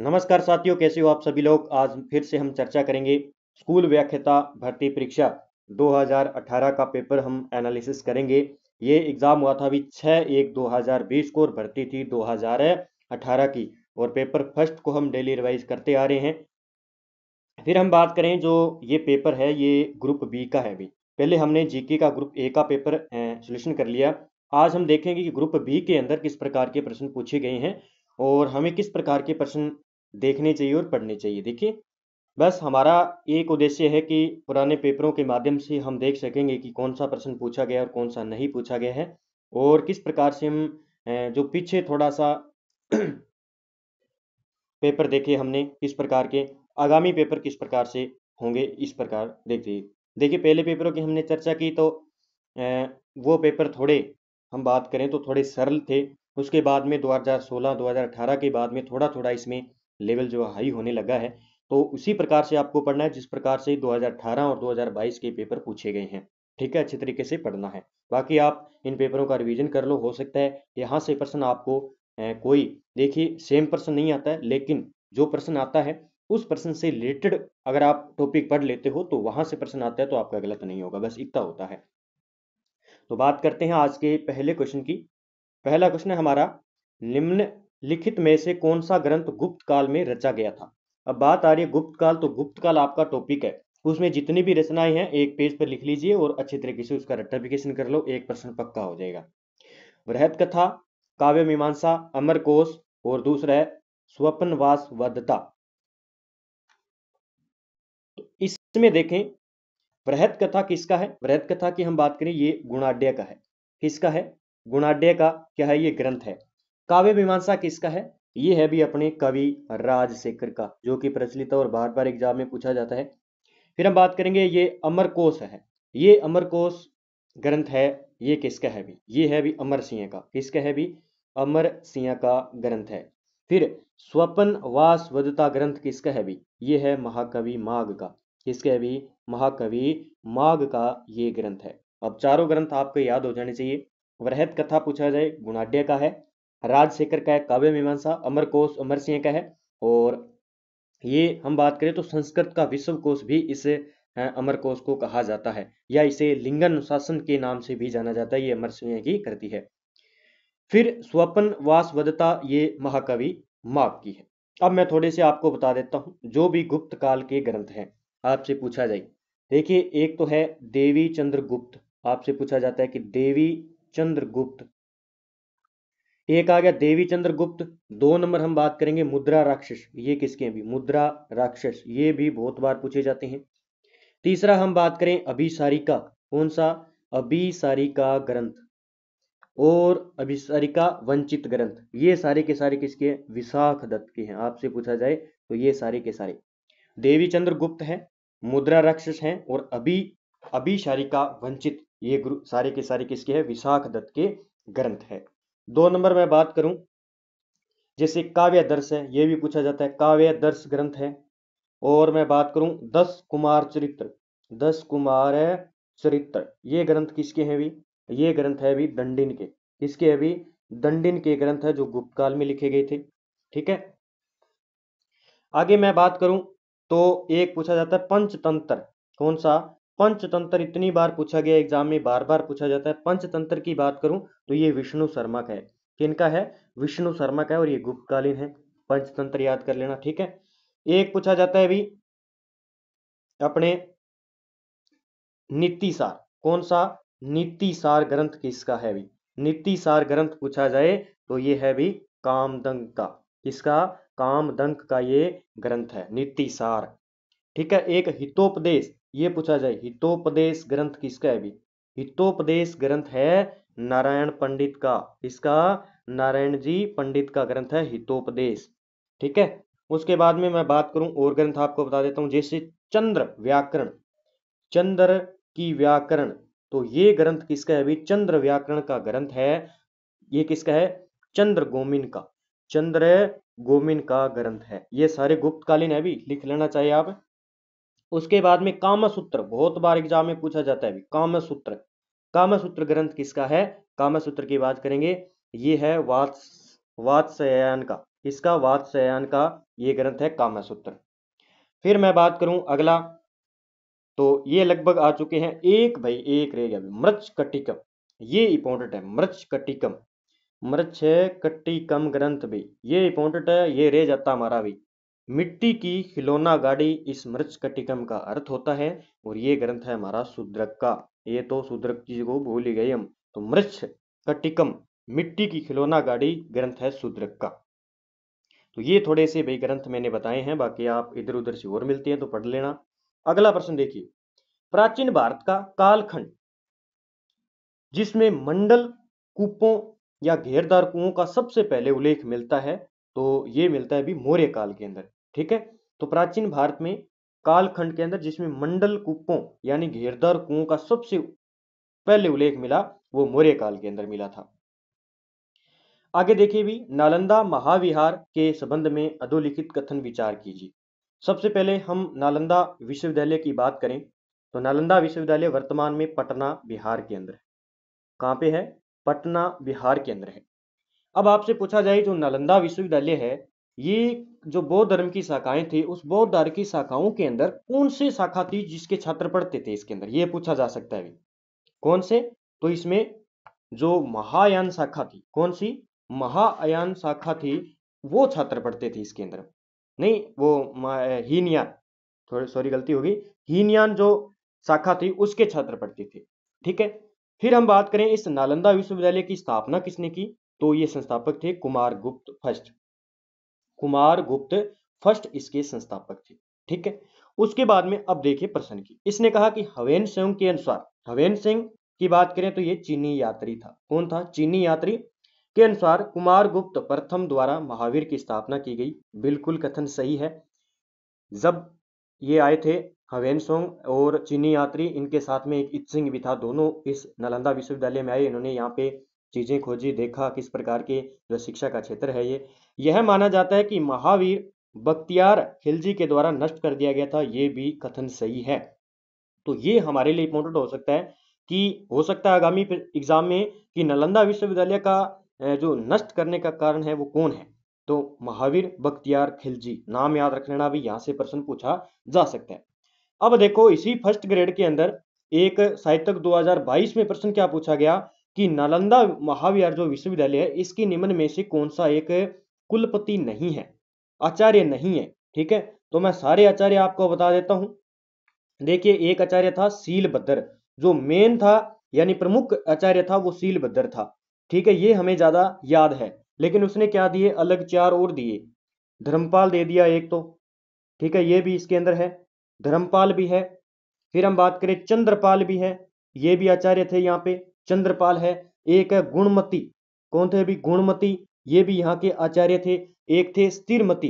नमस्कार साथियों कैसे हो आप सभी लोग आज फिर से हम चर्चा करेंगे स्कूल व्याख्याता भर्ती परीक्षा 2018 का पेपर हम एनालिसिस करेंगे ये एग्जाम हुआ था अभी छः एक 2020 को और भर्ती थी 2018 की और पेपर फर्स्ट को हम डेली रिवाइज करते आ रहे हैं फिर हम बात करें जो ये पेपर है ये ग्रुप बी का है अभी पहले हमने जीके का ग्रुप ए का पेपर सोल्यूशन कर लिया आज हम देखेंगे कि ग्रुप बी के अंदर किस प्रकार के प्रश्न पूछे गए हैं और हमें किस प्रकार के प्रश्न देखने चाहिए और पढ़ने चाहिए देखिए बस हमारा एक उद्देश्य है कि पुराने पेपरों के माध्यम से हम देख सकेंगे कि कौन सा प्रश्न पूछा गया और कौन सा नहीं पूछा गया है और किस प्रकार से हम जो पीछे थोड़ा सा पेपर देखे हमने किस प्रकार के आगामी पेपर किस प्रकार से होंगे इस प्रकार देखिए देखिए पहले पेपरों की हमने चर्चा की तो वो पेपर थोड़े हम बात करें तो थोड़े सरल थे उसके बाद में 2016 2018 के बाद में थोड़ा थोड़ा इसमें लेवल जो हाई होने लगा है तो उसी प्रकार से आपको पढ़ना है जिस प्रकार से 2018 और 2022 के पेपर पूछे गए हैं ठीक है अच्छे तरीके से पढ़ना है बाकी आप इन पेपरों का रिवीजन कर लो हो सकता है यहाँ से प्रश्न आपको कोई देखिए सेम प्रश्न नहीं आता है लेकिन जो प्रश्न आता है उस प्रश्न से रिलेटेड अगर आप टॉपिक पढ़ लेते हो तो वहां से प्रश्न आता है तो आपका गलत नहीं होगा बस इतना होता है तो बात करते हैं आज के पहले क्वेश्चन की पहला क्वेश्चन है हमारा निम्न लिखित में से कौन सा ग्रंथ गुप्त काल में रचा गया था अब बात आ रही है गुप्त काल तो गुप्त काल आपका टॉपिक है उसमें जितनी भी रचनाएं हैं एक पेज पर लिख लीजिए और अच्छे तरीके से उसका रेटिफिकेशन कर लो एक प्रश्न पक्का हो जाएगा वृहत कथा काव्य मीमांसा अमर कोश और दूसरा है स्वप्नवास वधता तो इसमें देखें वृहत कथा किसका है वृहत कथा की हम बात करें ये गुणाड्य का है किसका है गुणाड्य का क्या है ये ग्रंथ है काव्य मीमांसा किसका है ये है भी अपने कवि राजशेखर का जो कि प्रचलित और बार बार एग्जाम में पूछा जाता है फिर हम बात करेंगे ये अमरकोश है ये अमरकोश ग्रंथ है ये किसका है भी ये है भी अमर सिंह का किसका है भी अमर सिंह का ग्रंथ है फिर स्वपन वास वधुता ग्रंथ किसका है भी ये है महाकवि माघ का किसका है भी महाकवि माघ का ये ग्रंथ है अब चारों ग्रंथ आपको याद हो जाने चाहिए वृहत कथा पूछा जाए गुणाड्य का है राजशेखर का है काव्य मीमांसा अमरकोश अमर सिंह का है और ये हम बात करें तो संस्कृत का विश्वकोश भी इस अमरकोश को कहा जाता है या इसे लिंगानुशासन के नाम से भी जाना जाता है ये अमर सिंह की कृति है फिर स्वपन वदता ये महाकवि माघ की है अब मैं थोड़े से आपको बता देता हूँ जो भी गुप्त काल के ग्रंथ हैं आपसे पूछा जाए देखिए एक तो है देवी चंद्रगुप्त आपसे पूछा जाता है कि देवी चंद्रगुप्त एक आ गया देवी चंद्र गुप्त दो नंबर हम बात करेंगे मुद्रा राक्षस ये किसके हैं भी मुद्रा राक्षस ये भी बहुत बार पूछे जाते हैं तीसरा हम बात करें अभिसारिका कौन सा अभिसारिका ग्रंथ और अभिसारिका वंचित ग्रंथ ये सारे के सारे किसके हैं विशाख दत्त के हैं आपसे पूछा जाए तो ये सारे के सारे देवी चंद्र गुप्त है मुद्रा राक्षस है और अभी अभिसारिका वंचित ये सारे के सारे किसके हैं विशाख दत्त के ग्रंथ है दो नंबर में बात करूं जैसे काव्य दर्श है ये भी पूछा जाता है काव्य दर्श ग्रंथ है और मैं बात करूं दस कुमार चरित्र दस कुमार चरित्र ये ग्रंथ किसके हैं भी ये ग्रंथ है भी दंडिन के किसके अभी दंडिन के ग्रंथ है जो गुप्त काल में लिखे गए थे ठीक है आगे मैं बात करूं तो एक पूछा जाता है पंचतंत्र कौन सा पंचतंत्र इतनी बार पूछा गया एग्जाम में बार बार पूछा जाता है पंचतंत्र की बात करूं तो ये विष्णु शर्मा का है किनका है विष्णु शर्मा का है और ये गुप्तकालीन है पंचतंत्र याद कर लेना ठीक है एक पूछा जाता है अभी अपने नीतिसार कौन सा नीतिसार ग्रंथ किसका है अभी सार ग्रंथ पूछा जाए तो ये है भी कामदंक का किसका कामदंक का ये ग्रंथ है नीतिसार ठीक है एक हितोपदेश ये पूछा जाए हितोपदेश ग्रंथ किसका है भी हितोपदेश ग्रंथ है नारायण पंडित का इसका नारायण जी पंडित का ग्रंथ है हितोपदेश ठीक है उसके बाद में मैं बात करूं और ग्रंथ आपको बता देता हूं जैसे चंद्र व्याकरण चंद्र की व्याकरण तो ये ग्रंथ किसका है अभी चंद्र व्याकरण का ग्रंथ है ये किसका है चंद्र गोमिन का चंद्र गोमिन का ग्रंथ है ये सारे गुप्तकालीन है अभी लिख लेना चाहिए आप उसके बाद में कामसूत्र बहुत बार एग्जाम में पूछा जाता है कामसूत्र सूत्र ग्रंथ किसका है सूत्र की बात करेंगे ये है वात्स का इसका वात्सयान का ये ग्रंथ है कामसूत्र फिर मैं बात करूं अगला तो ये लगभग आ चुके हैं एक भाई एक रह गया मृच कटिकम ये इंपॉर्टेंट है मृच कटिकम मृच कटिकम ग्रंथ भी ये इंपॉर्टेंट है ये रह जाता हमारा भी मिट्टी की खिलौना गाड़ी इस कटिकम का अर्थ होता है और ये ग्रंथ है हमारा सुद्रक का ये तो सुद्रक जी को भूल ही गए हम तो मृत कटिकम मिट्टी की खिलौना गाड़ी ग्रंथ है सुद्रक का तो ये थोड़े से भाई ग्रंथ मैंने बताए हैं बाकी आप इधर उधर से और मिलते हैं तो पढ़ लेना अगला प्रश्न देखिए प्राचीन भारत का कालखंड जिसमें मंडल कुपों या घेरदार कुओं का सबसे पहले उल्लेख मिलता है तो ये मिलता है अभी मौर्य काल के अंदर ठीक है तो प्राचीन भारत में कालखंड के अंदर जिसमें मंडल कुपों यानी घेरदार कुओं का सबसे पहले उल्लेख मिला वो मौर्य काल के अंदर मिला था आगे देखिए भी नालंदा महाविहार के संबंध में अधोलिखित कथन विचार कीजिए सबसे पहले हम नालंदा विश्वविद्यालय की बात करें तो नालंदा विश्वविद्यालय वर्तमान में पटना बिहार के अंदर है पे है पटना बिहार के अंदर है अब आपसे पूछा जाए जो नालंदा विश्वविद्यालय है ये जो बौद्ध धर्म की शाखाएं थी उस बौद्ध धर्म की शाखाओं के अंदर कौन से शाखा थी जिसके छात्र पढ़ते थे इसके अंदर यह पूछा जा सकता है कौन से तो इसमें जो महायान शाखा थी कौन सी महायान शाखा थी वो छात्र पढ़ते थे इसके अंदर नहीं वो हीनयान थोड़ी सॉरी गलती होगी हीनयान जो शाखा थी उसके छात्र पढ़ते थे ठीक है फिर हम बात करें इस नालंदा विश्वविद्यालय की स्थापना किसने की तो ये संस्थापक थे कुमार गुप्त फर्स्ट कुमार गुप्त फर्स्ट इसके संस्थापक थे ठीक है उसके बाद में अब देखिए प्रश्न की इसने कहा कि हवेन सिंह के अनुसार हवेन सिंह की बात करें तो ये चीनी यात्री था कौन था चीनी यात्री के अनुसार कुमार गुप्त प्रथम द्वारा महावीर की स्थापना की गई बिल्कुल कथन सही है जब ये आए थे हवेन सोंग और चीनी यात्री इनके साथ में एक इत सिंह भी था दोनों इस नालंदा विश्वविद्यालय में आए इन्होंने यहाँ पे चीज़ें खोजी देखा किस प्रकार के जो शिक्षा का क्षेत्र है ये यह माना जाता है कि महावीर बख्तियार खिलजी के द्वारा नष्ट कर दिया गया था ये भी कथन सही है तो ये हमारे लिए इंपॉर्टेंट हो सकता है कि हो सकता है आगामी एग्जाम में कि नालंदा विश्वविद्यालय का जो नष्ट करने का कारण है वो कौन है तो महावीर बख्तियार खिलजी नाम याद रख लेना भी यहाँ से प्रश्न पूछा जा सकता है अब देखो इसी फर्स्ट ग्रेड के अंदर एक साहित्य 2022 में प्रश्न क्या पूछा गया कि नालंदा महाविहार जो विश्वविद्यालय है इसकी निम्न में से कौन सा एक कुलपति नहीं है आचार्य नहीं है ठीक है तो मैं सारे आचार्य आपको बता देता हूं देखिए एक आचार्य था सील बद्र जो मेन था यानी प्रमुख आचार्य था वो सील बद्र था ठीक है ये हमें ज्यादा याद है लेकिन उसने क्या दिए अलग चार और दिए धर्मपाल दे दिया एक तो ठीक है ये भी इसके अंदर है धर्मपाल भी है फिर हम बात करें चंद्रपाल भी है ये भी आचार्य थे यहाँ पे चंद्रपाल है एक है गुणमती कौन थे अभी गुणमती ये भी यहाँ के आचार्य थे एक थे स्थिरमती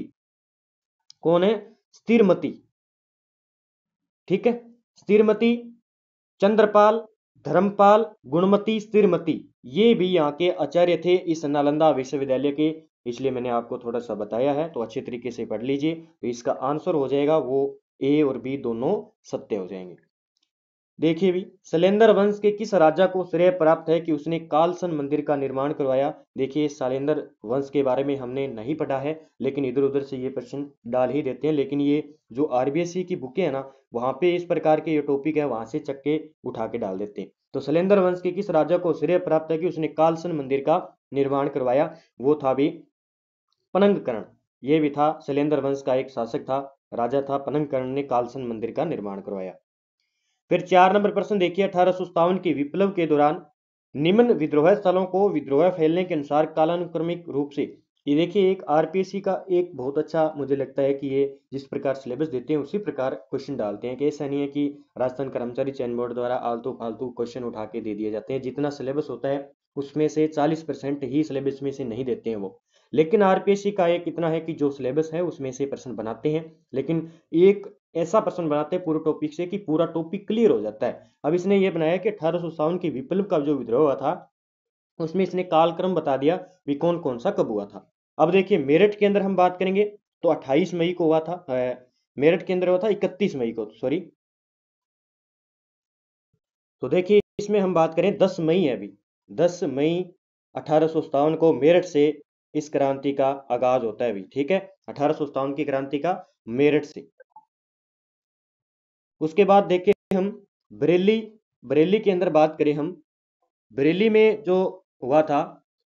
कौन है स्थिरमती ठीक है स्थिरमती चंद्रपाल धर्मपाल गुणमती स्थिरमती ये भी यहाँ के आचार्य थे इस नालंदा विश्वविद्यालय के इसलिए मैंने आपको थोड़ा सा बताया है तो अच्छे तरीके से पढ़ लीजिए तो इसका आंसर हो जाएगा वो ए और बी दोनों सत्य हो जाएंगे देखिए भी शैलेंद्र वंश के किस राजा को श्रेय प्राप्त है कि उसने कालसन मंदिर का निर्माण करवाया देखिए शैलेंद्र वंश के बारे में हमने नहीं पढ़ा है लेकिन इधर उधर से ये प्रश्न डाल ही देते हैं लेकिन ये जो आरबीएससी की बुकें है ना वहाँ पे इस प्रकार के ये टॉपिक है वहां से चक्के उठा के डाल देते हैं तो शैलेंद्र वंश के किस राजा को श्रेय प्राप्त है कि उसने कालसन मंदिर का निर्माण करवाया वो था भी पनंगकरण ये भी था शैलेंद्र वंश का एक शासक था राजा था पनंगकरण ने कालसन मंदिर का निर्माण करवाया फिर चार नंबर प्रश्न देखिए अठारह के विप्लव के दौरान निम्न विद्रोह स्थलों को विद्रोह फैलने के अनुसार कालानुक्रमिक रूप से ये देखिए एक आरपीसी का एक बहुत अच्छा मुझे लगता है कि ये जिस प्रकार सिलेबस देते हैं उसी प्रकार क्वेश्चन डालते हैं कि ऐसा नहीं है कि राजस्थान कर्मचारी चयन बोर्ड द्वारा आलतू फालतू क्वेश्चन उठा के दे दिए जाते हैं जितना सिलेबस होता है उसमें से 40 परसेंट ही सिलेबस में से नहीं देते हैं वो लेकिन आरपीएससी का एक इतना है कि जो सिलेबस है उसमें से प्रश्न बनाते हैं लेकिन एक ऐसा प्रश्न बनाते हैं पूरे टॉपिक से कि पूरा टॉपिक क्लियर हो जाता है अब इसने ये बनाया कि अठारह सौ के विप्लव का जो विद्रोह हुआ था उसमें इसने कालक्रम बता दिया कि कौन कौन सा कब हुआ था अब देखिए मेरठ के अंदर हम बात करेंगे तो 28 मई को हुआ था मेरठ के अंदर हुआ था 31 मई को सॉरी तो देखिए इसमें हम बात करें 10 मई है अभी 10 मई अठारह को मेरठ से इस क्रांति का आगाज होता है अभी ठीक है अठारह की क्रांति का मेरठ से उसके बाद देखे हम बरेली बरेली के अंदर बात करें हम बरेली में जो हुआ था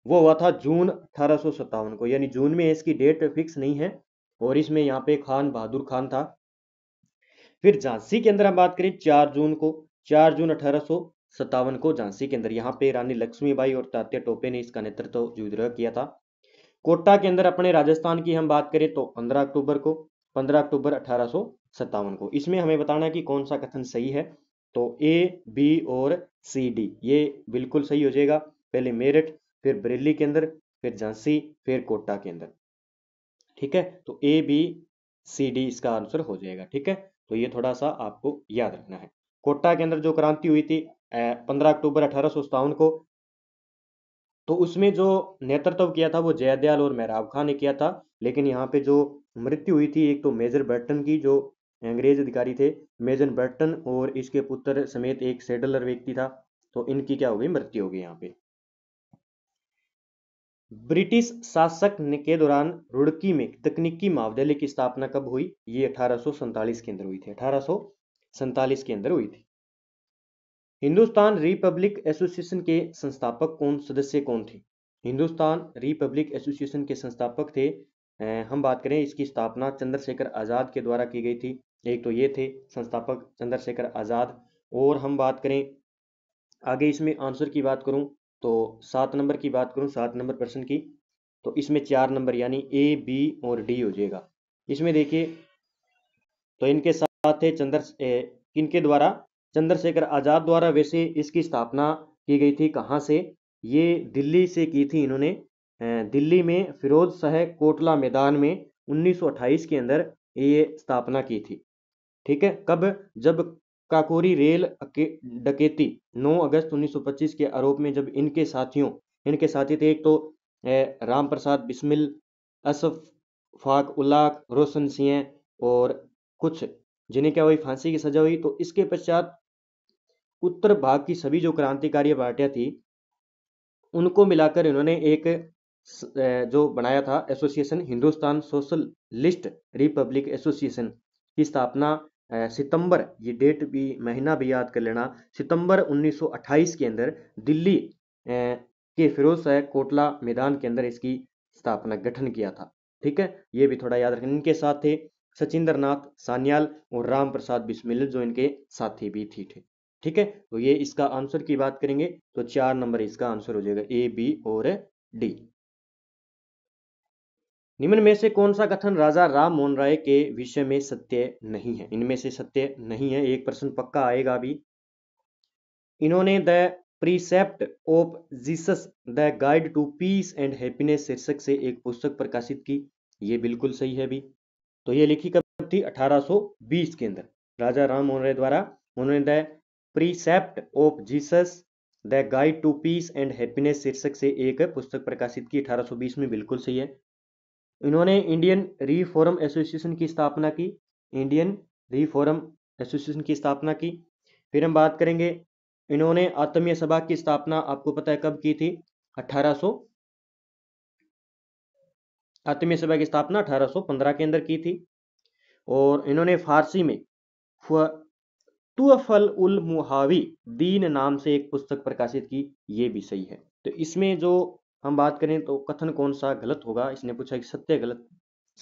वो हुआ था जून अठारह को यानी जून में इसकी डेट फिक्स नहीं है और इसमें यहाँ पे खान बहादुर खान था फिर झांसी के अंदर हम बात करें चार जून को चार जून अठारह को झांसी के अंदर यहाँ पे रानी लक्ष्मीबाई और तात्या टोपे ने इसका नेतृत्व तो विद्रोह किया था कोटा के अंदर अपने राजस्थान की हम बात करें तो पंद्रह अक्टूबर को पंद्रह अक्टूबर अठारह को इसमें हमें बताना है कि कौन सा कथन सही है तो ए बी और सी डी ये बिल्कुल सही हो जाएगा पहले मेरठ फिर बरेली के अंदर फिर झांसी फिर कोटा के अंदर ठीक है तो ए बी सी डी इसका आंसर हो जाएगा ठीक है तो ये थोड़ा सा आपको याद रखना है कोटा के अंदर जो क्रांति हुई थी पंद्रह अक्टूबर अठारह को तो उसमें जो नेतृत्व किया था वो जयदयाल और मेहराब खान ने किया था लेकिन यहाँ पे जो मृत्यु हुई थी एक तो मेजर बर्टन की जो अंग्रेज अधिकारी थे मेजर बर्टन और इसके पुत्र समेत एक सेडलर व्यक्ति था तो इनकी क्या हो गई मृत्यु हो गई यहाँ पे ब्रिटिश शासक के दौरान रुड़की में तकनीकी महाविद्यालय की स्थापना कब हुई ये अठारह के अंदर हुई थी अठारह के अंदर हुई थी हिंदुस्तान रिपब्लिक एसोसिएशन के संस्थापक कौन सदस्य कौन थे हिंदुस्तान रिपब्लिक एसोसिएशन के संस्थापक थे हम बात करें इसकी स्थापना चंद्रशेखर आज़ाद के द्वारा की गई थी एक तो ये थे संस्थापक चंद्रशेखर आज़ाद और हम बात करें आगे इसमें आंसर की बात करूं तो सात नंबर की बात करूं सात नंबर प्रश्न की तो इसमें चार नंबर यानी ए बी और डी हो जाएगा इसमें देखिए तो इनके साथ है चंद्र इनके द्वारा चंद्रशेखर आज़ाद द्वारा वैसे इसकी स्थापना की गई थी कहाँ से ये दिल्ली से की थी इन्होंने दिल्ली में फिरोज शाह कोटला मैदान में 1928 के अंदर ये स्थापना की थी ठीक है कब जब काकोरी रेल डकेती 9 अगस्त 1925 के आरोप में जब इनके साथियों इनके साथी थे एक तो राम प्रसाद बिस्मिल असफ फाक उल्लाक रोशन सिंह और कुछ जिन्हें क्या हुई फांसी की सजा हुई तो इसके पश्चात उत्तर भाग की सभी जो क्रांतिकारी पार्टियां थी उनको मिलाकर इन्होंने एक जो बनाया था association Hindustan socialist republic association की स्थापना सितंबर ये डेट भी महीना भी याद कर लेना सितंबर 1928 के अंदर दिल्ली के फिरोज शाह कोटला मैदान के अंदर इसकी स्थापना गठन किया था ठीक है ये भी थोड़ा याद रखना इनके साथ थे सचिंद्र नाथ सान्याल और राम प्रसाद बिस्मिल जो इनके साथी भी थी थे ठीक है तो ये इसका आंसर की बात करेंगे तो चार नंबर इसका आंसर हो जाएगा ए बी और डी निम्न में से कौन सा कथन राजा राम मोहन राय के विषय में सत्य नहीं है इनमें से सत्य नहीं है एक प्रश्न पक्का आएगा अभी इन्होंने the precept of Jesus the guide to peace and happiness शीर्षक से एक पुस्तक प्रकाशित की ये बिल्कुल सही है भी तो ये लिखी कब थी 1820 के अंदर राजा राम मोहन राय द्वारा उन्होंने the precept of Jesus the guide to peace and happiness शीर्षक से एक पुस्तक प्रकाशित की 1820 में बिल्कुल सही है इन्होंने इंडियन रीफोरम एसोसिएशन की स्थापना की इंडियन रीफोरम एसोसिएशन की स्थापना की फिर हम बात करेंगे इन्होंने आत्मीय सभा की स्थापना आपको पता है कब की थी 1800 आत्मीय सभा की स्थापना 1815 के अंदर की थी और इन्होंने फारसी में तुअफल उल मुहावी दीन नाम से एक पुस्तक प्रकाशित की ये भी सही है तो इसमें जो हम बात करें तो कथन कौन सा गलत होगा इसने पूछा कि सत्य गलत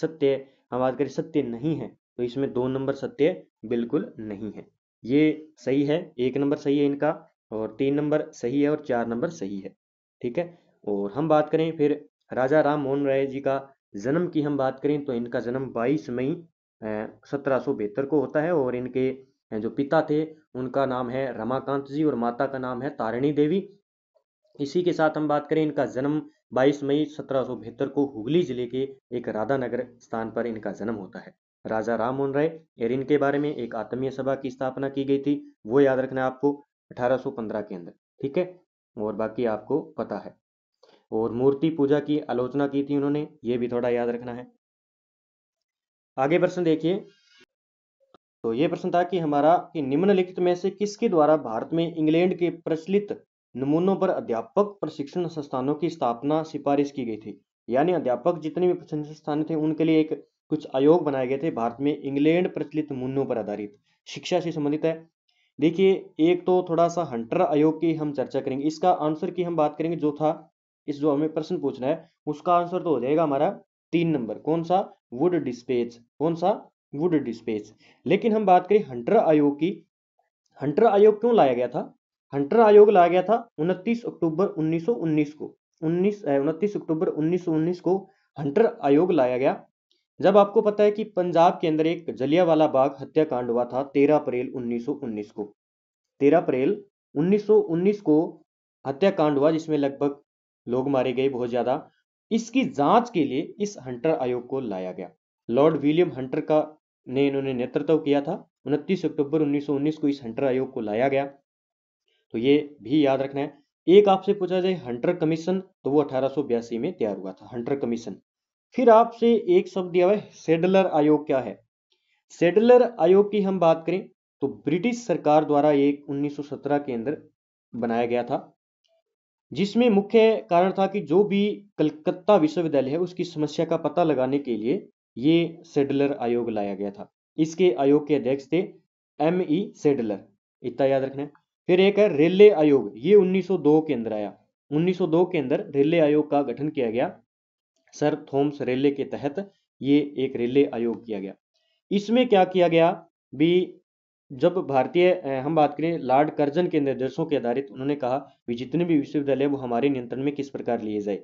सत्य हम बात करें सत्य नहीं है तो इसमें दो नंबर सत्य बिल्कुल नहीं है ये सही है एक नंबर सही है इनका और तीन नंबर सही है और चार नंबर सही है ठीक है और हम बात करें फिर राजा राम मोहन राय जी का जन्म की हम बात करें तो इनका जन्म 22 मई सत्रह को होता है और इनके जो पिता थे उनका नाम है रमाकांत जी और माता का नाम है तारिणी देवी इसी के साथ हम बात करें इनका जन्म 22 मई सत्रह को हुगली जिले के एक राधानगर स्थान पर इनका जन्म होता है राजा राम मोहन राय एरिन के बारे में एक आत्मीय सभा की स्थापना की गई थी वो याद रखना आपको 1815 के अंदर ठीक है और बाकी आपको पता है और मूर्ति पूजा की आलोचना की थी उन्होंने ये भी थोड़ा याद रखना है आगे प्रश्न देखिए तो ये प्रश्न था कि हमारा कि निम्नलिखित में से किसके द्वारा भारत में इंग्लैंड के प्रचलित नमूनों पर अध्यापक प्रशिक्षण संस्थानों की स्थापना सिफारिश की गई थी यानी अध्यापक जितने भी प्रशिक्षण संस्थान थे उनके लिए एक कुछ आयोग बनाए गए थे भारत में इंग्लैंड प्रचलित नमूनों पर आधारित शिक्षा से संबंधित है देखिए एक तो थोड़ा सा हंटर आयोग की हम चर्चा करेंगे इसका आंसर की हम बात करेंगे जो था इस जो हमें प्रश्न पूछना है उसका आंसर तो हो जाएगा हमारा तीन नंबर कौन सा वुड डिस्पेच कौन सा वुड डिस्पेच लेकिन हम बात करें हंटर आयोग की हंटर आयोग क्यों लाया गया था हंटर आयोग लाया गया था 29 अक्टूबर 1919 को 19 उन्नीस अक्टूबर 1919 को हंटर आयोग लाया गया जब आपको पता है कि पंजाब के अंदर एक जलियावाला बाग हत्याकांड हुआ था 13 अप्रैल 1919 को 13 अप्रैल 1919 को हत्याकांड हुआ जिसमें लगभग लोग मारे गए बहुत ज्यादा इसकी जांच के लिए इस हंटर आयोग को लाया गया लॉर्ड विलियम हंटर का ने इन्होंने नेतृत्व किया था उनतीस अक्टूबर 1919 को इस हंटर आयोग को लाया गया तो ये भी याद रखना है एक आपसे पूछा जाए हंटर कमीशन तो वो अठारह में तैयार हुआ था हंटर कमीशन फिर आपसे एक शब्द दिया हुआ है सेडलर आयोग क्या है सेडलर आयोग की हम बात करें तो ब्रिटिश सरकार द्वारा एक 1917 के अंदर बनाया गया था जिसमें मुख्य कारण था कि जो भी कलकत्ता विश्वविद्यालय है उसकी समस्या का पता लगाने के लिए ये सेडलर आयोग लाया गया था इसके आयोग के अध्यक्ष थे एम ई सेडलर इतना याद रखना है फिर एक है रेलवे आयोग ये 1902 के अंदर आया 1902 के अंदर रेलवे आयोग का गठन किया गया सर थॉम्स रेलवे के तहत ये एक रेलवे आयोग किया गया इसमें क्या किया गया भी जब भारतीय हम बात करें लॉर्ड कर्जन के निर्देशों के आधारित उन्होंने कहा भी जितने भी विश्वविद्यालय वो हमारे नियंत्रण में किस प्रकार लिए जाए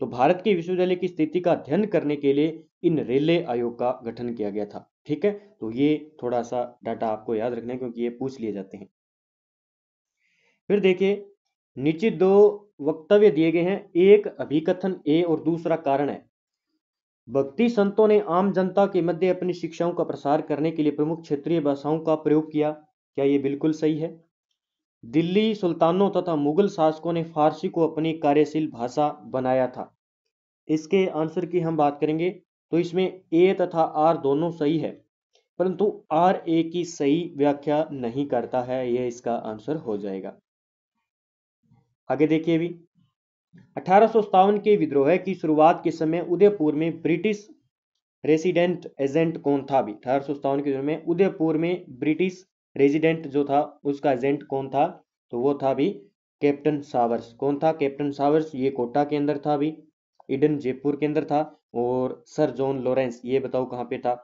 तो भारत के विश्वविद्यालय की स्थिति का अध्ययन करने के लिए इन रेलवे आयोग का गठन किया गया था ठीक है तो ये थोड़ा सा डाटा आपको याद रखना है क्योंकि ये पूछ लिए जाते हैं फिर देखिए नीचे दो वक्तव्य दिए गए हैं एक अभिकथन ए और दूसरा कारण है भक्ति संतों ने आम जनता के मध्य अपनी शिक्षाओं का प्रसार करने के लिए प्रमुख क्षेत्रीय भाषाओं का प्रयोग किया क्या ये बिल्कुल सही है दिल्ली सुल्तानों तथा मुगल शासकों ने फारसी को अपनी कार्यशील भाषा बनाया था इसके आंसर की हम बात करेंगे तो इसमें ए तथा आर दोनों सही है परंतु आर ए की सही व्याख्या नहीं करता है यह इसका आंसर हो जाएगा आगे देखिए भी अठारह के विद्रोह की शुरुआत के समय उदयपुर में ब्रिटिश रेसिडेंट एजेंट कौन था भी अठारह के में उदयपुर में ब्रिटिश रेजिडेंट जो था उसका एजेंट कौन था तो वो था भी कैप्टन सावर्स कौन था कैप्टन सावर्स ये कोटा के अंदर था भी इडन जयपुर के अंदर था और सर जॉन लॉरेंस ये बताओ कहाँ पे था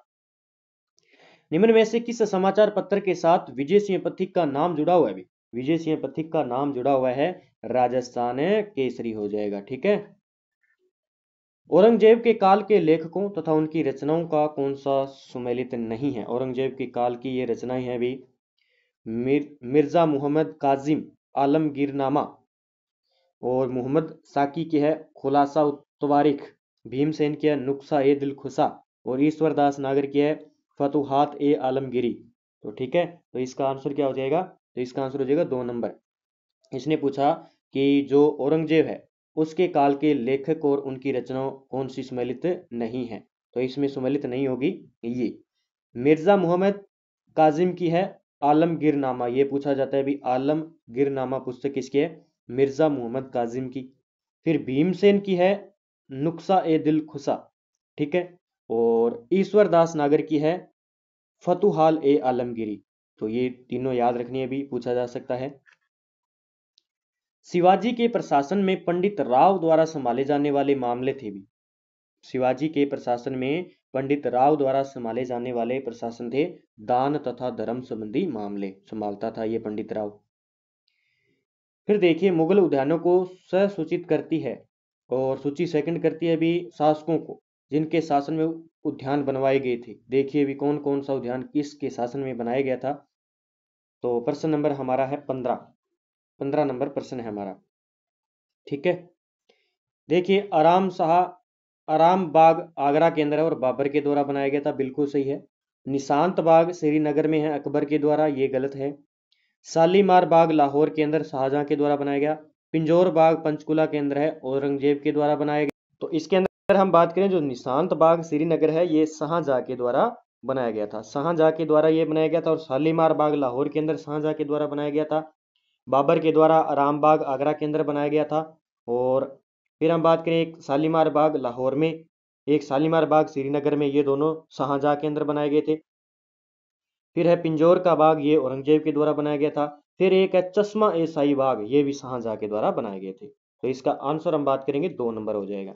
निम्न में से किस समाचार पत्र के साथ विजय सिंह पथिक का नाम जुड़ा हुआ है भी विजय सिंह पथिक का नाम जुड़ा हुआ है राजस्थान केसरी हो जाएगा ठीक है औरंगजेब के काल के लेखकों तथा उनकी रचनाओं का कौन सा सुमेलित नहीं है औरंगजेब के काल की ये रचनाएं हैं भी मिर, मिर्जा मोहम्मद काजिम आलमगीरनामा और मोहम्मद साकी की है खुलासा तवारिख भीमसेन की है नुकसा ए दिलखुसा और ईश्वरदास नागर की है फतुहात ए आलमगिरी तो ठीक है तो इसका आंसर क्या हो जाएगा तो इसका आंसर हो जाएगा दो नंबर इसने पूछा कि जो औरंगजेब है उसके काल के लेखक और उनकी रचना कौन सी सुमेलित नहीं है तो इसमें सुमेलित नहीं होगी ये मिर्जा मोहम्मद काजिम की है गिर नामा ये पूछा जाता है भी गिर नामा पुस्तक किसकी है मिर्जा मोहम्मद काजिम की फिर भीमसेन की है नुक्सा ए दिल खुसा ठीक है और ईश्वर दास नागर की है फतुहाल ए आलमगिरी तो ये तीनों याद रखनी है भी पूछा जा सकता है शिवाजी के प्रशासन में पंडित राव द्वारा संभाले जाने वाले मामले थे भी शिवाजी के प्रशासन में पंडित राव द्वारा संभाले जाने वाले प्रशासन थे दान तथा धर्म संबंधी मामले संभालता था ये पंडित राव फिर देखिए मुगल उद्यानों को सूचित करती है और सूची सेकंड करती है भी शासकों को जिनके शासन में उद्यान बनवाए गए थे देखिए भी कौन कौन सा उद्यान किसके शासन में बनाया गया था तो प्रश्न नंबर हमारा है पंद्रह पंद्रह नंबर प्रश्न है हमारा ठीक है देखिए आराम शाह आराम बाग आगरा के अंदर है और बाबर के द्वारा बनाया गया था बिल्कुल सही है निशांत बाग श्रीनगर में है अकबर के द्वारा ये गलत है शालीमार बाग लाहौर के अंदर शाहजहां के द्वारा बनाया गया पिंजौर बाग पंचकुला के अंदर है औरंगजेब के द्वारा बनाया गया तो इसके अंदर हम बात करें जो निशांत बाग श्रीनगर है ये शाहजहां के द्वारा बनाया गया था शाहजहां के द्वारा ये बनाया गया था और शालीमार बाग लाहौर के अंदर शाहजहां के द्वारा बनाया गया था बाबर के द्वारा बाग आगरा के अंदर बनाया गया था और फिर हम बात करें एक शालीमार बाग लाहौर में एक शालीमार बाग श्रीनगर में ये दोनों शाहजहाँ के अंदर बनाए गए थे फिर है पिंजौर का बाग ये औरंगजेब के द्वारा बनाया गया था फिर एक है चश्मा ए शाही बाग ये भी शाहजहाँ के द्वारा बनाए गए थे तो इसका आंसर हम बात करेंगे दो नंबर हो जाएगा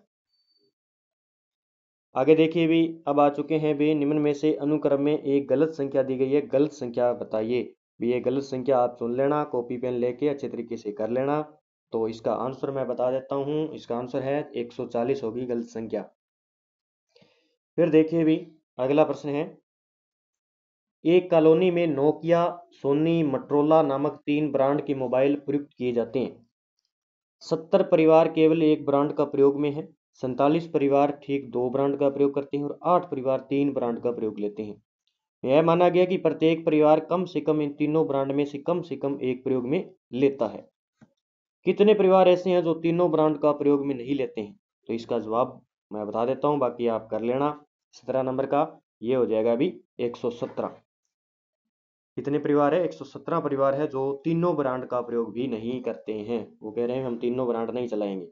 आगे देखिए भी अब आ चुके हैं भी निम्न में से अनुक्रम में एक गलत संख्या दी गई है गलत संख्या बताइए भी ये गलत संख्या आप सुन लेना कॉपी पेन लेके अच्छे तरीके से कर लेना तो इसका आंसर मैं बता देता हूं इसका आंसर है 140 होगी गलत संख्या फिर देखिए भी अगला प्रश्न है एक कॉलोनी में नोकिया सोनी मट्रोला नामक तीन ब्रांड के मोबाइल प्रयुक्त किए जाते हैं सत्तर परिवार केवल एक ब्रांड का प्रयोग में है सैतालीस परिवार ठीक दो ब्रांड का प्रयोग करते हैं और आठ परिवार तीन ब्रांड का प्रयोग लेते हैं यह माना गया कि प्रत्येक परिवार कम से कम इन तीनों ब्रांड में से कम से कम एक प्रयोग में लेता है कितने परिवार ऐसे हैं जो तीनों ब्रांड का प्रयोग में नहीं लेते हैं तो इसका जवाब मैं बता देता हूं बाकी आप कर लेना सत्रह नंबर का ये हो जाएगा अभी एक सौ सत्रह कितने परिवार है 117 परिवार है जो तीनों ब्रांड का प्रयोग भी नहीं करते हैं वो कह रहे हैं हम तीनों ब्रांड नहीं चलाएंगे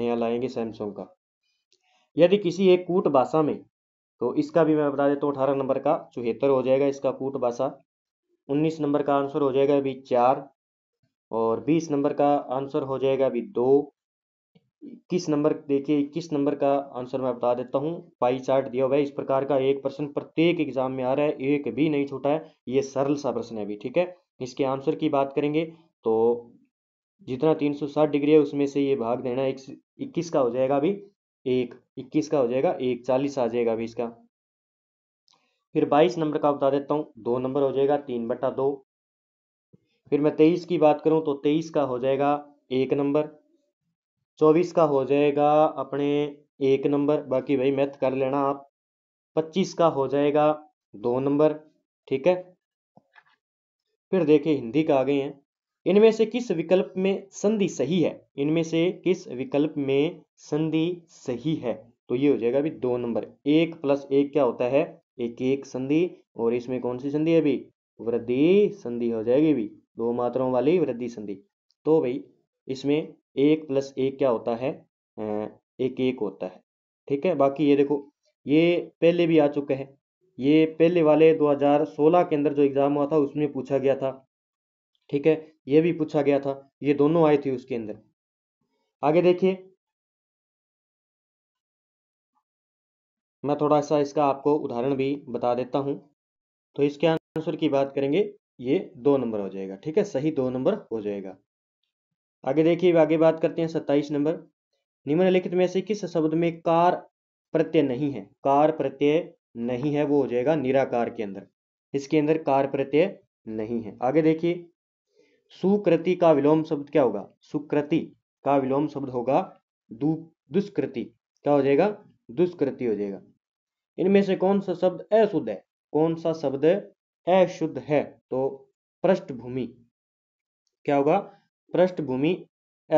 नया लाएंगे सैमसंग का यदि किसी एक कूट भाषा में तो इसका भी मैं बता देता हूँ अठारह नंबर का चौहत्तर हो जाएगा इसका कूट भाषा उन्नीस नंबर का आंसर हो जाएगा अभी चार और बीस नंबर का आंसर हो जाएगा अभी दो इक्कीस नंबर देखिए इक्कीस नंबर का आंसर मैं बता देता हूँ पाई चार्ट दिया हुआ है इस प्रकार का एक प्रश्न प्रत्येक एग्जाम में आ रहा है एक भी नहीं छूटा है ये सरल सा प्रश्न है अभी ठीक है इसके आंसर की बात करेंगे तो जितना 360 डिग्री है उसमें से ये भाग देना एक इक्कीस का हो जाएगा अभी एक इक्कीस का हो जाएगा एक चालीस आ जाएगा अभी इसका फिर बाईस नंबर का बता देता हूं दो नंबर हो जाएगा तीन बटा दो फिर मैं तेईस की बात करूं तो तेईस का हो जाएगा एक नंबर चौबीस का हो जाएगा अपने एक नंबर बाकी भाई मैथ कर लेना आप पच्चीस का हो जाएगा दो नंबर ठीक है फिर देखिए हिंदी का आ गए हैं इनमें से किस विकल्प में संधि सही है इनमें से किस विकल्प में संधि सही है तो ये हो जाएगा अभी दो नंबर एक प्लस एक क्या होता है एक एक संधि और इसमें कौन सी संधि है अभी वृद्धि संधि हो जाएगी अभी दो मात्राओं वाली वृद्धि संधि तो भाई इसमें एक प्लस एक क्या होता है एक एक होता है ठीक है बाकी ये देखो ये पहले भी आ चुके हैं ये पहले वाले 2016 के अंदर जो एग्ज़ाम हुआ था उसमें पूछा गया था ठीक है ये भी पूछा गया था ये दोनों आई थी उसके अंदर आगे देखिए मैं थोड़ा सा इसका आपको उदाहरण भी बता देता हूं तो इसके आंसर की बात करेंगे ये दो नंबर हो जाएगा ठीक है सही दो नंबर हो जाएगा आगे देखिए आगे बात करते हैं सत्ताईस नंबर निम्नलिखित में से किस शब्द में कार प्रत्यय नहीं है कार प्रत्यय नहीं है वो हो जाएगा निराकार के अंदर इसके अंदर कार प्रत्यय नहीं है आगे देखिए सुकृति का विलोम शब्द क्या होगा सुकृति का विलोम शब्द होगा दु दुष्कृति क्या हो जाएगा दुष्कृति हो जाएगा इनमें से कौन सा शब्द अशुद्ध है कौन सा शब्द अशुद्ध है तो पृष्ठभूमि क्या होगा पृष्ठभूमि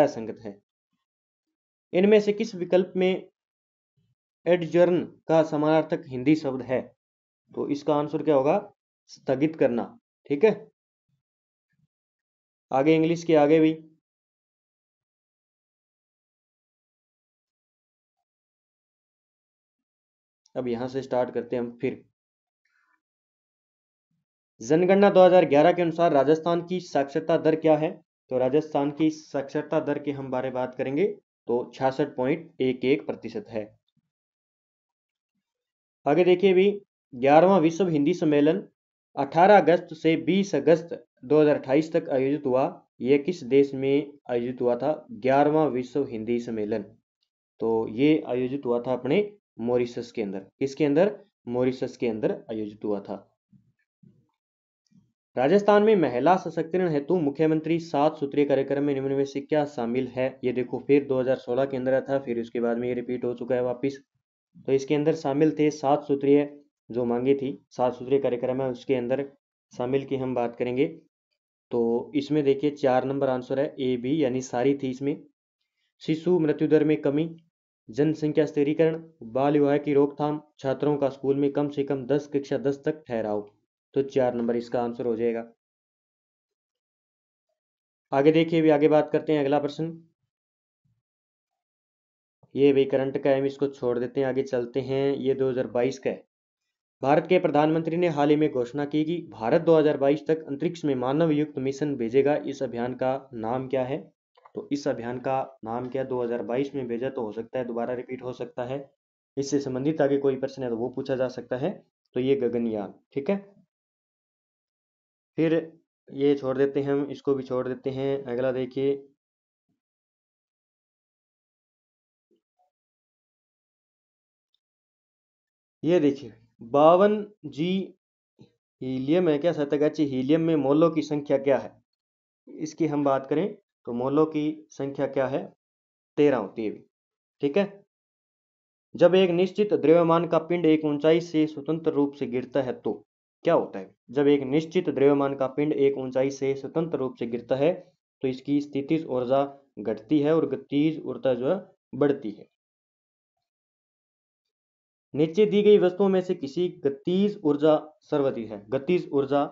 असंगत है इनमें से किस विकल्प में एडजर्न का समानार्थक हिंदी शब्द है तो इसका आंसर क्या होगा स्थगित करना ठीक है आगे इंग्लिश के आगे भी अब यहां से स्टार्ट करते हैं हम फिर जनगणना 2011 के अनुसार राजस्थान की साक्षरता दर क्या है तो राजस्थान की साक्षरता दर के हम बारे बात करेंगे तो छियासठ पॉइंट एक एक प्रतिशत है आगे देखिए भी ग्यारहवा विश्व हिंदी सम्मेलन 18 अगस्त से 20 अगस्त 2028 तक आयोजित हुआ ये किस देश में आयोजित हुआ था ग्यारहवा विश्व हिंदी सम्मेलन तो ये आयोजित हुआ था अपने मॉरिशस के अंदर किसके अंदर मॉरिशस के अंदर आयोजित हुआ था राजस्थान में महिला सशक्तिकरण हेतु मुख्यमंत्री सात सूत्रीय कार्यक्रम में निम्न में से क्या शामिल है ये देखो फिर 2016 के अंदर था फिर उसके बाद में ये रिपीट हो चुका है वापस तो इसके अंदर शामिल थे सात सूत्रीय जो मांगी थी साफ सुथरे कार्यक्रम है उसके अंदर शामिल की हम बात करेंगे तो इसमें देखिए चार नंबर आंसर है ए बी यानी सारी थी इसमें शिशु मृत्यु दर में कमी जनसंख्या स्थिरीकरण बाल विवाह की रोकथाम छात्रों का स्कूल में कम से कम दस कक्षा दस तक ठहराओ तो चार नंबर इसका आंसर हो जाएगा आगे देखिए भी आगे बात करते हैं अगला प्रश्न ये भाई करंट का है इसको छोड़ देते हैं आगे चलते हैं ये 2022 का है भारत के प्रधानमंत्री ने हाल ही में घोषणा की कि भारत 2022 तक अंतरिक्ष में मानव युक्त मिशन भेजेगा इस अभियान का नाम क्या है तो इस अभियान का नाम क्या 2022 में भेजा तो हो सकता है दोबारा रिपीट हो सकता है इससे संबंधित आगे कोई प्रश्न है तो वो पूछा जा सकता है तो ये गगनयान ठीक है फिर ये छोड़ देते हैं हम इसको भी छोड़ देते हैं अगला देखिए ये देखिए बावन जी हीलियम है क्या सतगाची हीलियम में मोलों की संख्या क्या है इसकी हम बात करें तो मोलों की संख्या क्या है तेरह होती है ठीक है जब एक निश्चित द्रव्यमान का पिंड एक ऊंचाई से स्वतंत्र रूप से गिरता है तो क्या होता है जब एक निश्चित द्रव्यमान का पिंड एक ऊंचाई से स्वतंत्र रूप से गिरता है तो इसकी स्थितिज ऊर्जा घटती है और गतिज ऊर्जा जो है बढ़ती है नीचे दी गई वस्तुओं में से किसी गतिज ऊर्जा सर्वाधिक है गतिज ऊर्जा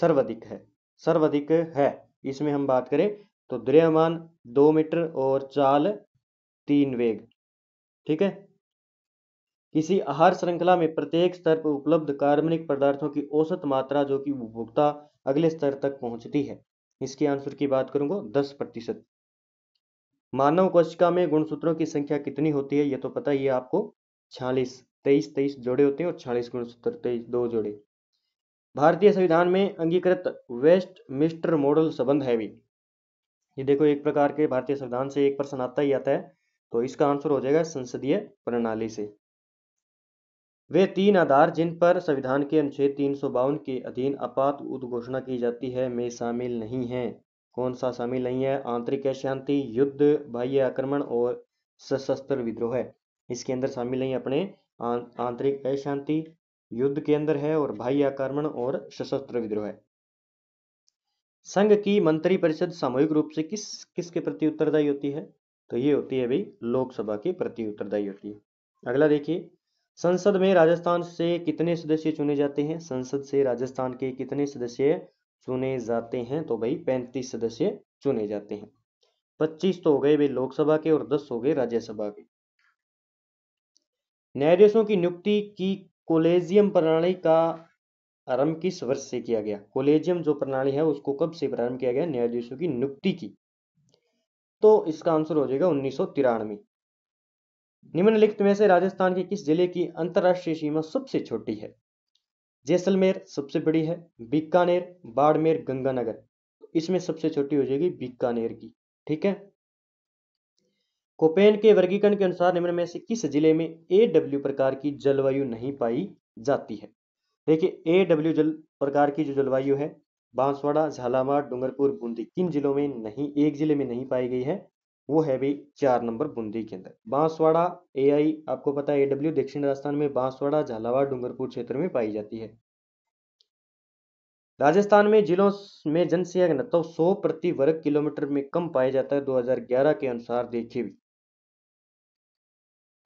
सर्वाधिक है सर्वाधिक है इसमें हम बात करें तो द्रव्यमान दो मीटर और चाल तीन वेग ठीक है किसी आहार श्रृंखला में प्रत्येक स्तर पर उपलब्ध कार्बनिक पदार्थों की औसत मात्रा जो कि उपभोक्ता अगले स्तर तक पहुंचती है इसके आंसर की बात करूंगा दस प्रतिशत मानव कोशिका में गुणसूत्रों की संख्या कितनी होती है यह तो पता ही है आपको छियालीस तेईस तेईस जोड़े होते हैं और छियालीस गुण सत्तर तेईस दो जोड़े भारतीय संविधान में अंगीकृत वेस्ट मिस्टर मॉडल संबंध है भी ये देखो एक प्रकार के भारतीय संविधान से एक प्रश्न आता ही आता है तो इसका आंसर हो जाएगा संसदीय प्रणाली से वे तीन आधार जिन पर संविधान के अनुच्छेद तीन के अधीन आपात उद्घोषणा की जाती है में शामिल नहीं है कौन सा शामिल नहीं है आंतरिक अशांति युद्ध बाह्य आक्रमण और सशस्त्र विद्रोह है इसके अंदर शामिल है अपने आंतरिक अशांति युद्ध के अंदर है और बाह्य आक्रमण और सशस्त्र विद्रोह है संघ की मंत्री परिषद सामूहिक रूप से किस किसके प्रति उत्तरदायी होती है तो ये होती है भाई लोकसभा के प्रति उत्तरदायी होती है अगला देखिए संसद में राजस्थान से कितने सदस्य चुने जाते हैं संसद से राजस्थान के कितने सदस्य चुने जाते हैं तो भाई पैंतीस सदस्य चुने जाते हैं पच्चीस तो हो गए भाई लोकसभा के और दस हो गए राज्यसभा के न्यायाधीशों की नियुक्ति की कोलेजियम प्रणाली का आरंभ किस वर्ष से किया गया कोलेजियम जो प्रणाली है उसको कब से प्रारंभ किया गया न्यायाधीशों की नियुक्ति की तो इसका आंसर हो जाएगा उन्नीस सौ तिरानवे निम्नलिखित में से राजस्थान के किस जिले की अंतर्राष्ट्रीय सीमा सबसे छोटी है जैसलमेर सबसे बड़ी है बीकानेर बाड़मेर गंगानगर इसमें सबसे छोटी हो जाएगी बीकानेर की ठीक है कोपेन के वर्गीकरण के अनुसार निम्न में से किस जिले में ए डब्ल्यू प्रकार की जलवायु नहीं पाई जाती है देखिए ए डब्ल्यू जल प्रकार की जो जलवायु है बांसवाड़ा झालामाड़ डूंगरपुर बूंदी किन जिलों में नहीं एक जिले में नहीं पाई गई है वो है भी चार नंबर बूंदी के अंदर बांसवाड़ा ए आई आपको पता है ए डब्ल्यू दक्षिण राजस्थान में बांसवाड़ा झालावाड़ डूंगरपुर क्षेत्र में पाई जाती है राजस्थान में जिलों में जनसंख्या घनत्व तो 100 प्रति वर्ग किलोमीटर में कम पाया जाता है 2011 के अनुसार देखिए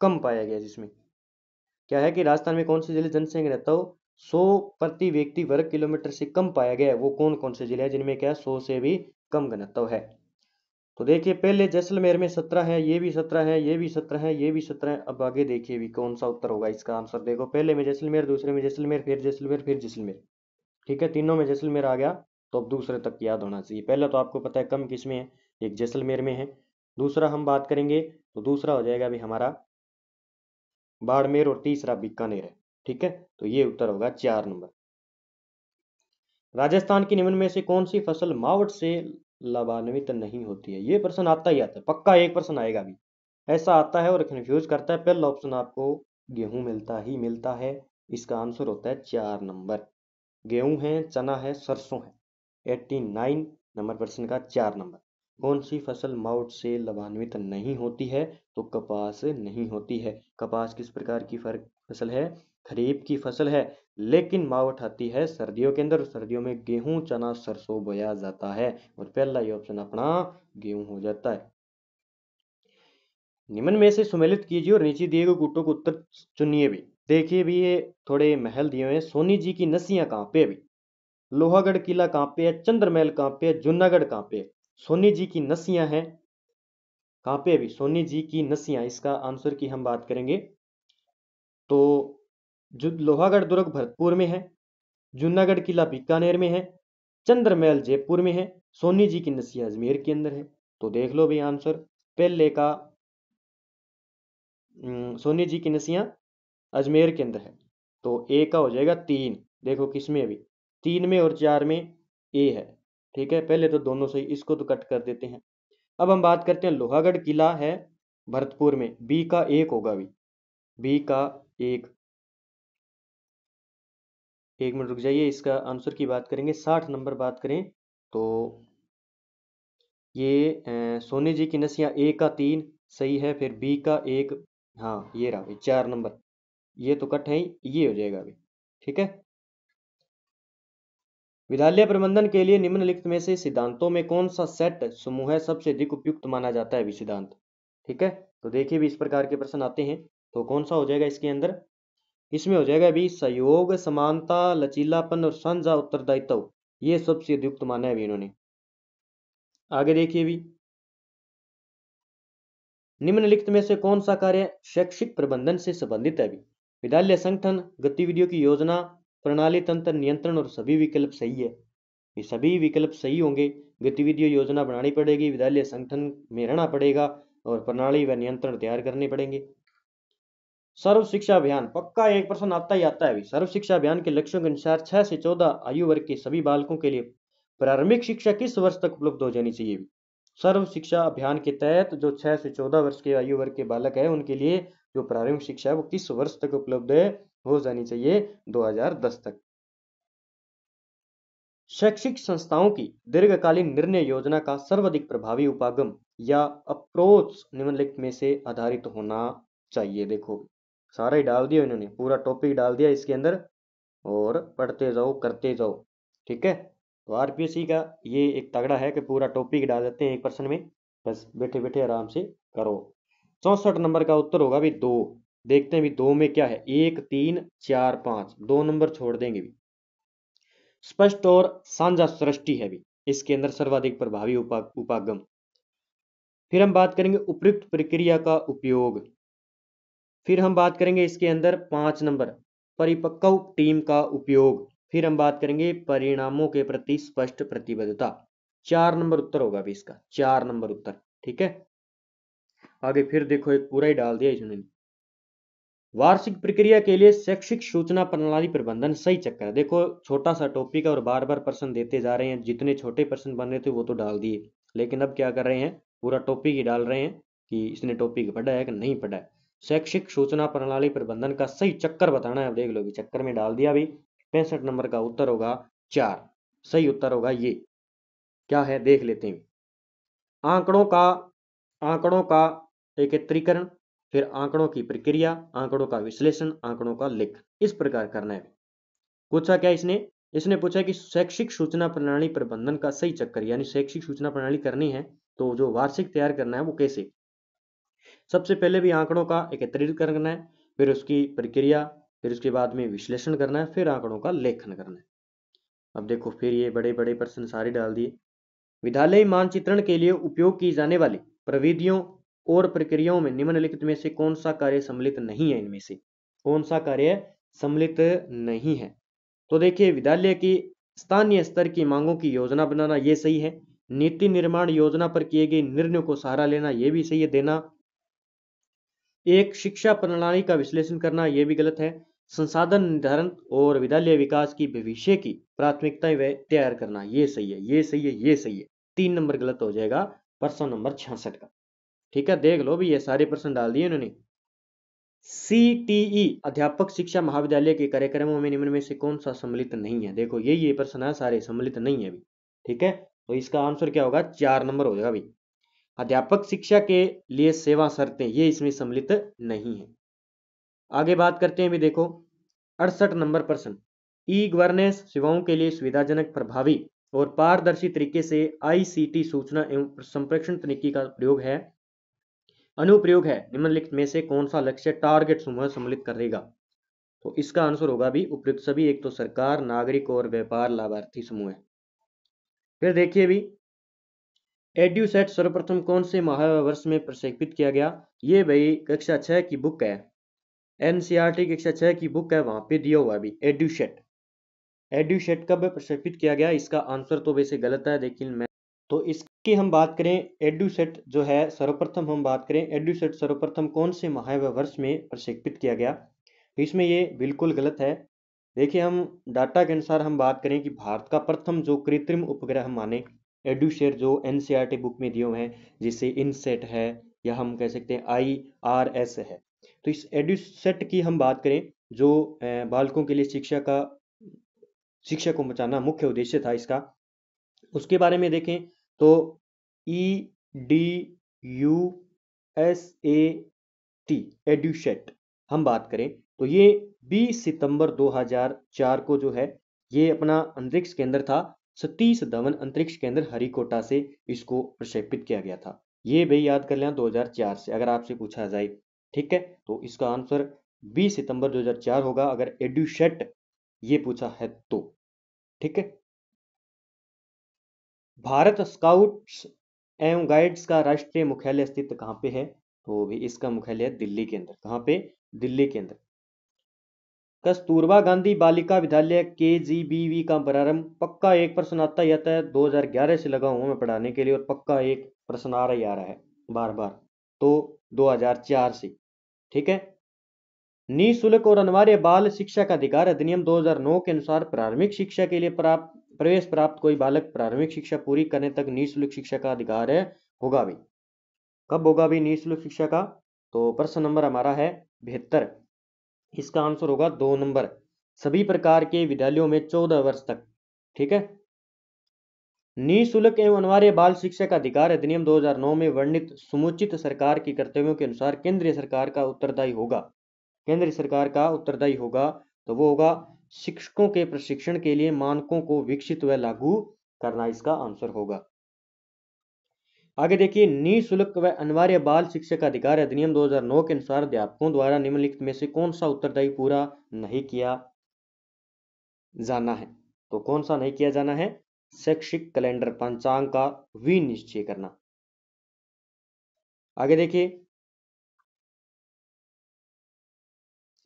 कम पाया गया जिसमें क्या है कि राजस्थान में कौन से जिले जनसंख्या रहता हो सौ प्रति व्यक्ति वर्ग किलोमीटर से कम पाया गया है वो कौन कौन से जिले हैं जिनमें क्या सौ से भी कम घनत्व है तो देखिए पहले जैसलमेर में सत्रह है ये भी सत्रह है ये भी सत्रह है ये भी सत्रह है अब आगे देखिए भी कौन सा उत्तर होगा इसका आंसर देखो पहले में जैसलमेर दूसरे में जैसलमेर फिर जैसलमेर फिर जैसलमेर ठीक है तीनों में जैसलमेर आ गया तो अब दूसरे तक याद होना चाहिए पहला तो आपको पता है कम किस में है एक जैसलमेर में है दूसरा हम बात करेंगे तो दूसरा हो जाएगा अभी हमारा बाड़मेर और तीसरा बीकानेर है ठीक है तो ये उत्तर होगा चार नंबर राजस्थान की निम्न में से कौन सी फसल मावट से लाभान्वित नहीं होती है ये प्रश्न आता ही आता है पक्का एक प्रश्न आएगा भी ऐसा आता है और कन्फ्यूज करता है पहला ऑप्शन आपको गेहूं मिलता ही मिलता है इसका आंसर होता है चार नंबर गेहूं है चना है सरसों है एट्टी नाइन नंबर प्रश्न का चार नंबर कौन सी फसल माउट से लाभान्वित नहीं होती है तो कपास नहीं होती है कपास किस प्रकार की फसल है खरीफ की फसल है लेकिन मावट आती है सर्दियों के अंदर सर्दियों में गेहूं चना सरसों बोया जाता है और पहला ये ऑप्शन अपना गेहूं हो जाता है निम्न में से सुमेलित कीजिए और नीचे दिए गए गुटों को उत्तर चुनिए भी देखिए भी ये थोड़े महल दिए हुए सोनी जी की नसियां कहाँ पे अभी लोहागढ़ किला कहाँ पे है चंद्रमहल कहाँ पे है जूनागढ़ कहाँ पे है सोनी जी की नसियां हैं कहां पे अभी सोनी जी की नसियां इसका आंसर की हम बात करेंगे तो जो लोहागढ़ दुर्ग भरतपुर में है जूनागढ़ किला बीकानेर में है चंद्रमहल जयपुर में है सोनी जी की नसिया अजमेर के अंदर है तो देख लो भाई आंसर पहले का सोनी जी की नसियां अजमेर के अंदर है तो ए का हो जाएगा तीन देखो किसमें अभी तीन में और चार में ए है ठीक है पहले तो दोनों सही इसको तो कट कर देते हैं अब हम बात करते हैं लोहागढ़ किला है भरतपुर में बी का एक होगा भी बी का एक एक मिनट रुक जाइए इसका आंसर की बात करेंगे साठ नंबर बात करें तो ये सोने जी की नसियां ए का तीन सही है फिर बी का एक हाँ ये रहा चार नंबर ये तो कट है ये हो जाएगा अभी ठीक है विद्यालय प्रबंधन के लिए निम्नलिखित में से सिद्धांतों में कौन सा सेट समूह सबसे अधिक उपयुक्त माना जाता है सिद्धांत ठीक है तो देखिए भी इस प्रकार के प्रश्न आते हैं तो कौन सा हो जाएगा इसके अंदर इसमें हो जाएगा भी सहयोग समानता लचीलापन और संजा उत्तरदायित्व ये सबसे अधिक माना है इन्होंने आगे देखिए भी निम्नलिखित में से कौन सा कार्य शैक्षिक प्रबंधन से संबंधित है विद्यालय संगठन गतिविधियों की योजना प्रणाली तंत्र नियंत्रण और सभी विकल्प सही है ये सभी विकल्प सही होंगे गतिविधियों योजना बनानी पड़ेगी विद्यालय संगठन में रहना पड़ेगा और प्रणाली व नियंत्रण तैयार करने पड़ेंगे सर्व शिक्षा अभियान पक्का एक प्रश्न आता ही आता है अभी सर्व शिक्षा अभियान के लक्ष्यों के अनुसार छह से चौदह आयु वर्ग के सभी बालकों के लिए प्रारंभिक शिक्षा किस वर्ष तक उपलब्ध हो जानी चाहिए सर्व शिक्षा अभियान के तहत जो छह से चौदह वर्ष के आयु वर्ग के बालक है उनके लिए जो प्रारंभिक शिक्षा है वो किस वर्ष तक उपलब्ध है हो जानी चाहिए 2010 तक शैक्षिक संस्थाओं की दीर्घकालीन निर्णय योजना का सर्वाधिक प्रभावी उपागम या अप्रोच निम्नलिखित में से आधारित होना चाहिए देखो सारा ही डाल दिया इन्होंने पूरा टॉपिक डाल दिया इसके अंदर और पढ़ते जाओ करते जाओ ठीक है तो आरपीएससी का ये एक तगड़ा है कि पूरा टॉपिक डाल देते हैं एक प्रश्न में बस बैठे बैठे आराम से करो चौसठ नंबर का उत्तर होगा भी दो देखते हैं भी दो में क्या है एक तीन चार पांच दो नंबर छोड़ देंगे भी स्पष्ट और सांझा सृष्टि है भी इसके अंदर सर्वाधिक प्रभावी उपा, उपागम फिर हम बात करेंगे उपयुक्त प्रक्रिया का उपयोग फिर हम बात करेंगे इसके अंदर पांच नंबर परिपक्व टीम का उपयोग फिर हम बात करेंगे परिणामों के प्रति स्पष्ट प्रतिबद्धता चार नंबर उत्तर होगा भी इसका चार नंबर उत्तर ठीक है आगे फिर देखो एक पूरा ही डाल दिया इसने वार्षिक प्रक्रिया के लिए शैक्षिक सूचना प्रणाली प्रबंधन सही चक्कर है देखो छोटा सा टॉपिक और बार बार प्रश्न देते जा रहे हैं जितने छोटे प्रश्न बन रहे थे वो तो डाल दिए लेकिन अब क्या कर रहे हैं पूरा टॉपिक ही डाल रहे हैं कि इसने टॉपिक पढ़ा है कि नहीं पढ़ा है शैक्षिक सूचना प्रणाली प्रबंधन का सही चक्कर बताना है देख लो चक्कर में डाल दिया अभी पैंसठ नंबर का उत्तर होगा चार सही उत्तर होगा ये क्या है देख लेते हैं आंकड़ों का आंकड़ों का एकत्रीकरण फिर आंकड़ों की प्रक्रिया आंकड़ों का विश्लेषण आंकड़ों का लेख इस प्रकार करना है पूछा क्या इसने इसने पूछा कि शैक्षिक सूचना प्रणाली प्रबंधन का सही चक्कर यानी शैक्षिक सूचना प्रणाली करनी है तो जो वार्षिक तैयार करना है वो कैसे सबसे पहले भी आंकड़ों का एकत्रित करना है फिर उसकी प्रक्रिया फिर उसके बाद में विश्लेषण करना है फिर आंकड़ों का लेखन करना है अब देखो फिर ये बड़े बड़े प्रश्न सारे डाल दिए विद्यालय मानचित्रण के लिए उपयोग की जाने वाली प्रविधियों और प्रक्रियाओं में निम्नलिखित में से कौन सा कार्य सम्मिलित नहीं है इनमें से कौन सा कार्य सम्मिलित नहीं है तो देखिए विद्यालय की स्थानीय स्तर की मांगों की योजना बनाना ये सही है नीति निर्माण योजना पर किए गए निर्णयों को सहारा लेना यह भी सही है देना एक शिक्षा प्रणाली का विश्लेषण करना यह भी गलत है संसाधन निर्धारण और विद्यालय विकास की भविष्य की प्राथमिकताएं वह तैयार करना ये सही है ये सही है ये सही है तीन नंबर गलत हो जाएगा प्रश्न नंबर छियासठ का ठीक है देख लो भी ये सारे प्रश्न डाल दिए इन्होंने ई e, अध्यापक शिक्षा महाविद्यालय के कार्यक्रमों में निम्न में से कौन सा सम्मिलित नहीं है देखो ये ये प्रश्न है सारे सम्मिलित नहीं है अभी ठीक है तो इसका आंसर क्या होगा चार नंबर हो जाएगा अध्यापक शिक्षा के लिए सेवा शर्तें ये इसमें सम्मिलित नहीं है आगे बात करते हैं भी देखो अड़सठ नंबर प्रश्न ई गवर्नेंस सेवाओं के लिए सुविधाजनक प्रभावी और पारदर्शी तरीके से आईसीटी सूचना एवं संप्रेक्षण तकनीकी का प्रयोग है अनुप्रयोग है निम्नलिखित में से कौन सा लक्ष्य टारगेट समूह सम्मिलित करेगा तो इसका आंसर होगा भी उपयुक्त सभी एक तो सरकार नागरिक और व्यापार लाभार्थी समूह है फिर देखिए भी एड्यूसेट सर्वप्रथम कौन से महावर्ष में प्रक्षेपित किया गया ये भाई कक्षा छह की बुक है एनसीईआरटी e कक्षा छह की बुक है वहां पे दिया हुआ भी एड्यूशेट एड्यूशेट कब प्रक्षेपित किया गया इसका आंसर तो वैसे गलत है लेकिन मैं तो इसकी हम बात करें एड्यूसेट जो है सर्वप्रथम हम बात करें एड्यूसेट सर्वप्रथम कौन से महाव्य वर्ष में प्रक्षेपित किया गया तो इसमें ये बिल्कुल गलत है देखिए हम डाटा के अनुसार हम बात करें कि भारत का प्रथम जो कृत्रिम उपग्रह माने एड्यूशेट जो एन बुक में दिए हुए हैं जिसे इनसेट है या हम कह सकते हैं आई आर एस है तो इस एड्यूसेट की हम बात करें जो बालकों के लिए शिक्षा का शिक्षा को बचाना मुख्य उद्देश्य था इसका उसके बारे में देखें तो E D U S A T EDUSAT हम बात करें तो ये 20 सितंबर 2004 को जो है ये अपना अंतरिक्ष केंद्र था सतीश धवन अंतरिक्ष केंद्र हरिकोटा से इसको प्रक्षेपित किया गया था ये भी याद कर लेना 2004 से अगर आपसे पूछा जाए ठीक है तो इसका आंसर 20 सितंबर 2004 होगा अगर एड्यूशेट ये पूछा है तो ठीक है भारत स्काउट्स एवं गाइड्स का राष्ट्रीय मुख्यालय स्थित कहाँ पे है तो भी इसका मुख्यालय दिल्ली के अंदर कहाँ पे दिल्ली के अंदर कस्तूरबा गांधी बालिका विद्यालय के जी का प्रारंभ पक्का एक प्रश्न आता ही आता है 2011 से लगा हुआ मैं पढ़ाने के लिए और पक्का एक प्रश्न आ रहा ही आ रहा है बार बार तो 2004 से ठीक है निःशुल्क और अनिवार्य बाल शिक्षा का अधिकार अधिनियम 2009 के अनुसार प्रारंभिक शिक्षा के लिए प्राप्त प्रवेश प्राप्त कोई बालक प्रारंभिक शिक्षा पूरी करने तक निःशुल्क शिक्षा का अधिकार है होगा भी कब होगा भी निःशुल्क शिक्षा का तो प्रश्न नंबर हमारा है बेहतर इसका आंसर होगा दो नंबर सभी प्रकार के विद्यालयों में चौदह वर्ष तक ठीक है निःशुल्क एवं अनिवार्य बाल शिक्षा का अधिकार अधिनियम 2009 में वर्णित समुचित सरकार के कर्तव्यों के अनुसार केंद्रीय सरकार का उत्तरदायी होगा केंद्र सरकार का उत्तरदायी होगा तो वो होगा शिक्षकों के प्रशिक्षण के लिए मानकों को विकसित व लागू करना इसका आंसर होगा आगे देखिए निःशुल्क व अनिवार्य बाल शिक्षक अधिकार अधिनियम 2009 के अनुसार अध्यापकों द्वारा निम्नलिखित में से कौन सा उत्तरदायी पूरा नहीं किया जाना है तो कौन सा नहीं किया जाना है शैक्षिक कैलेंडर पंचांग का विनिश्चय करना आगे देखिए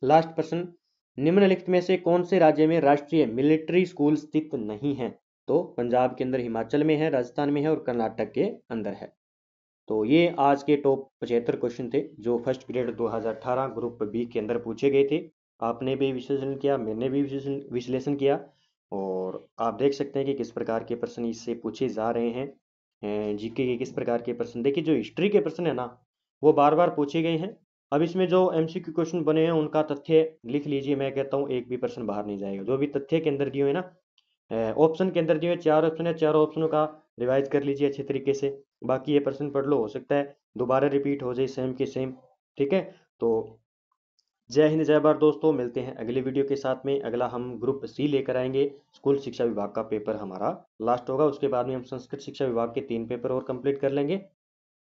लास्ट प्रश्न निम्नलिखित में से कौन से राज्य में राष्ट्रीय मिलिट्री स्कूल स्थित नहीं है तो पंजाब के अंदर हिमाचल में है राजस्थान में है और कर्नाटक के अंदर है तो ये आज के टॉप पचहत्तर क्वेश्चन थे जो फर्स्ट पीरियड 2018 ग्रुप बी के अंदर पूछे गए थे आपने भी विश्लेषण किया मैंने भी विश्लेषण किया और आप देख सकते हैं कि किस प्रकार के प्रश्न इससे पूछे जा रहे हैं जीके के किस प्रकार के प्रश्न देखिए जो हिस्ट्री के प्रश्न है ना वो बार बार पूछे गए हैं अब इसमें जो एमसीक्यू क्वेश्चन बने हैं उनका तथ्य लिख लीजिए मैं कहता हूँ एक भी प्रश्न बाहर नहीं जाएगा जो भी तथ्य के अंदर दिए हुए ना ऑप्शन के अंदर दिए हुए चार ऑप्शन है चार ऑप्शनों का रिवाइज कर लीजिए अच्छे तरीके से बाकी ये प्रश्न पढ़ लो हो सकता है दोबारा रिपीट हो जाए सेम के सेम ठीक है तो जय हिंद जय भारत दोस्तों मिलते हैं अगले वीडियो के साथ में अगला हम ग्रुप सी लेकर आएंगे स्कूल शिक्षा विभाग का पेपर हमारा लास्ट होगा उसके बाद में हम संस्कृत शिक्षा विभाग के तीन पेपर और कंप्लीट कर लेंगे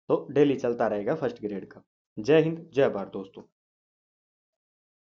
तो डेली चलता रहेगा फर्स्ट ग्रेड का जय हिंद जय भारत दोस्तों